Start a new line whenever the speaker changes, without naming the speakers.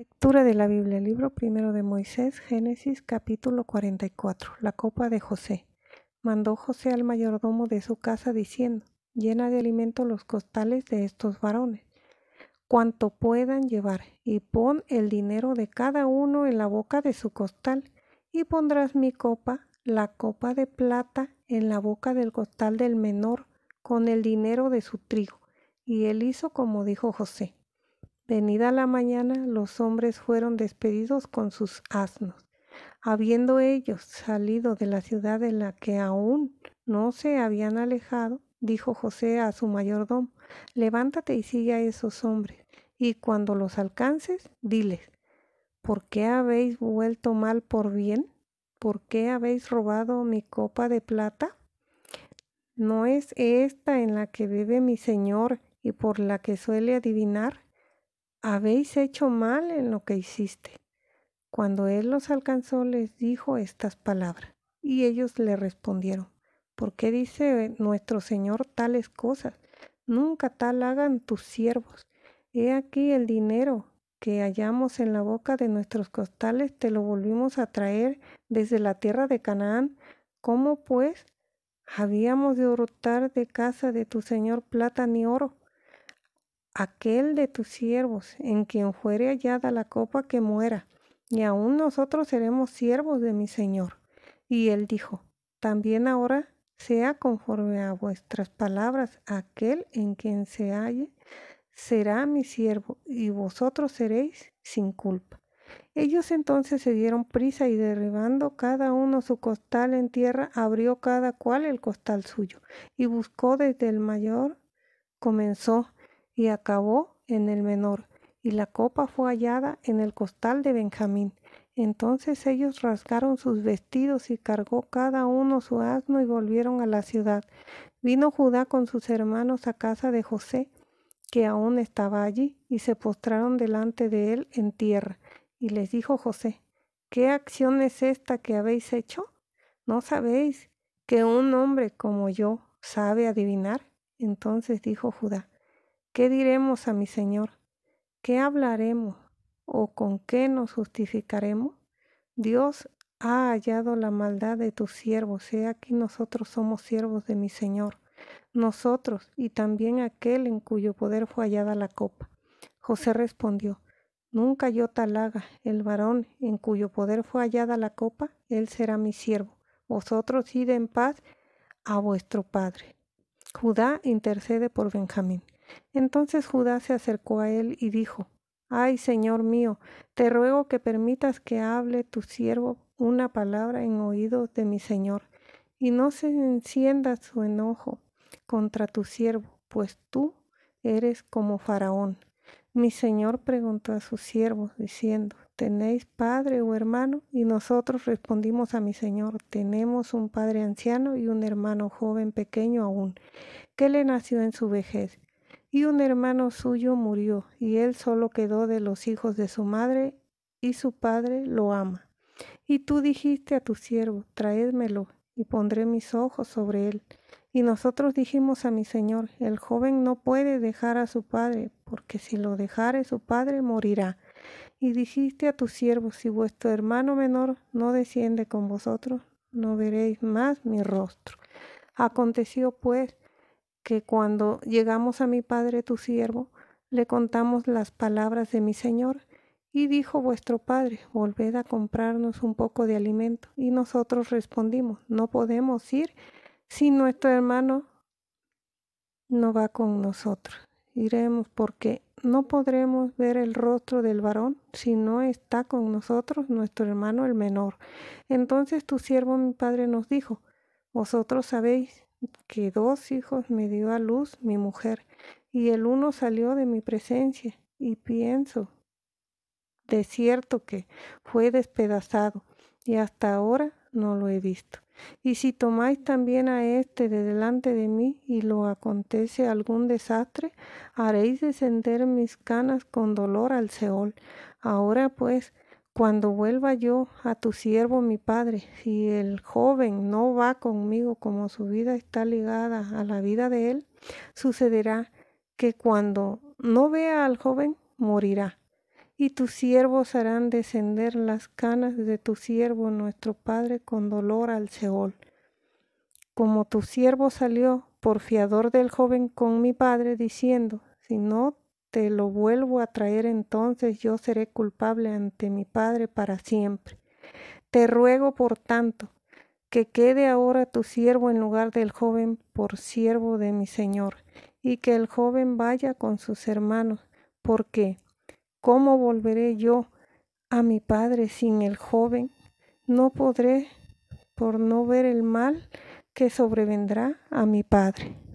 Lectura de la Biblia, libro primero de Moisés, Génesis capítulo 44, la copa de José. Mandó José al mayordomo de su casa diciendo, llena de alimento los costales de estos varones, cuanto puedan llevar, y pon el dinero de cada uno en la boca de su costal, y pondrás mi copa, la copa de plata, en la boca del costal del menor, con el dinero de su trigo. Y él hizo como dijo José. Venida la mañana, los hombres fueron despedidos con sus asnos. Habiendo ellos salido de la ciudad en la que aún no se habían alejado, dijo José a su mayordomo, levántate y sigue a esos hombres, y cuando los alcances, diles, ¿por qué habéis vuelto mal por bien? ¿Por qué habéis robado mi copa de plata? ¿No es esta en la que vive mi Señor y por la que suele adivinar? habéis hecho mal en lo que hiciste. Cuando él los alcanzó les dijo estas palabras, y ellos le respondieron, ¿por qué dice nuestro Señor tales cosas? Nunca tal hagan tus siervos. He aquí el dinero que hallamos en la boca de nuestros costales, te lo volvimos a traer desde la tierra de Canaán. ¿Cómo pues habíamos de orotar de casa de tu Señor plata ni oro? aquel de tus siervos, en quien fuere hallada la copa que muera, y aún nosotros seremos siervos de mi Señor. Y él dijo, también ahora sea conforme a vuestras palabras, aquel en quien se halle será mi siervo, y vosotros seréis sin culpa. Ellos entonces se dieron prisa y derribando cada uno su costal en tierra, abrió cada cual el costal suyo, y buscó desde el mayor, comenzó y acabó en el menor, y la copa fue hallada en el costal de Benjamín. Entonces ellos rasgaron sus vestidos y cargó cada uno su asno y volvieron a la ciudad. Vino Judá con sus hermanos a casa de José, que aún estaba allí, y se postraron delante de él en tierra. Y les dijo José, ¿qué acción es esta que habéis hecho? ¿No sabéis que un hombre como yo sabe adivinar? Entonces dijo Judá, ¿Qué diremos a mi Señor? ¿Qué hablaremos? ¿O con qué nos justificaremos? Dios ha hallado la maldad de tus siervos. sea aquí nosotros somos siervos de mi Señor. Nosotros y también aquel en cuyo poder fue hallada la copa. José respondió, Nunca yo tal haga. El varón en cuyo poder fue hallada la copa, él será mi siervo. Vosotros id en paz a vuestro Padre. Judá intercede por Benjamín. Entonces Judá se acercó a él y dijo, Ay, Señor mío, te ruego que permitas que hable tu siervo una palabra en oídos de mi Señor, y no se encienda su enojo contra tu siervo, pues tú eres como Faraón. Mi Señor preguntó a sus siervos, diciendo, ¿tenéis padre o hermano? Y nosotros respondimos a mi Señor, tenemos un padre anciano y un hermano joven pequeño aún, que le nació en su vejez y un hermano suyo murió, y él solo quedó de los hijos de su madre, y su padre lo ama. Y tú dijiste a tu siervo, traédmelo, y pondré mis ojos sobre él. Y nosotros dijimos a mi señor, el joven no puede dejar a su padre, porque si lo dejare su padre morirá. Y dijiste a tu siervo, si vuestro hermano menor no desciende con vosotros, no veréis más mi rostro. Aconteció pues que cuando llegamos a mi padre tu siervo, le contamos las palabras de mi señor, y dijo vuestro padre, volved a comprarnos un poco de alimento. Y nosotros respondimos, no podemos ir si nuestro hermano no va con nosotros. Iremos porque no podremos ver el rostro del varón si no está con nosotros nuestro hermano el menor. Entonces tu siervo mi padre nos dijo, vosotros sabéis que dos hijos me dio a luz mi mujer, y el uno salió de mi presencia, y pienso, de cierto que fue despedazado, y hasta ahora no lo he visto. Y si tomáis también a este de delante de mí y lo acontece algún desastre, haréis descender mis canas con dolor al Seol. Ahora pues, cuando vuelva yo a tu siervo mi padre, si el joven no va conmigo como su vida está ligada a la vida de él, sucederá que cuando no vea al joven, morirá. Y tus siervos harán descender las canas de tu siervo nuestro padre con dolor al Seol. Como tu siervo salió por fiador del joven con mi padre, diciendo, si no te lo vuelvo a traer entonces yo seré culpable ante mi Padre para siempre. Te ruego, por tanto, que quede ahora tu siervo en lugar del joven por siervo de mi Señor, y que el joven vaya con sus hermanos, porque ¿cómo volveré yo a mi Padre sin el joven? No podré por no ver el mal que sobrevendrá a mi Padre.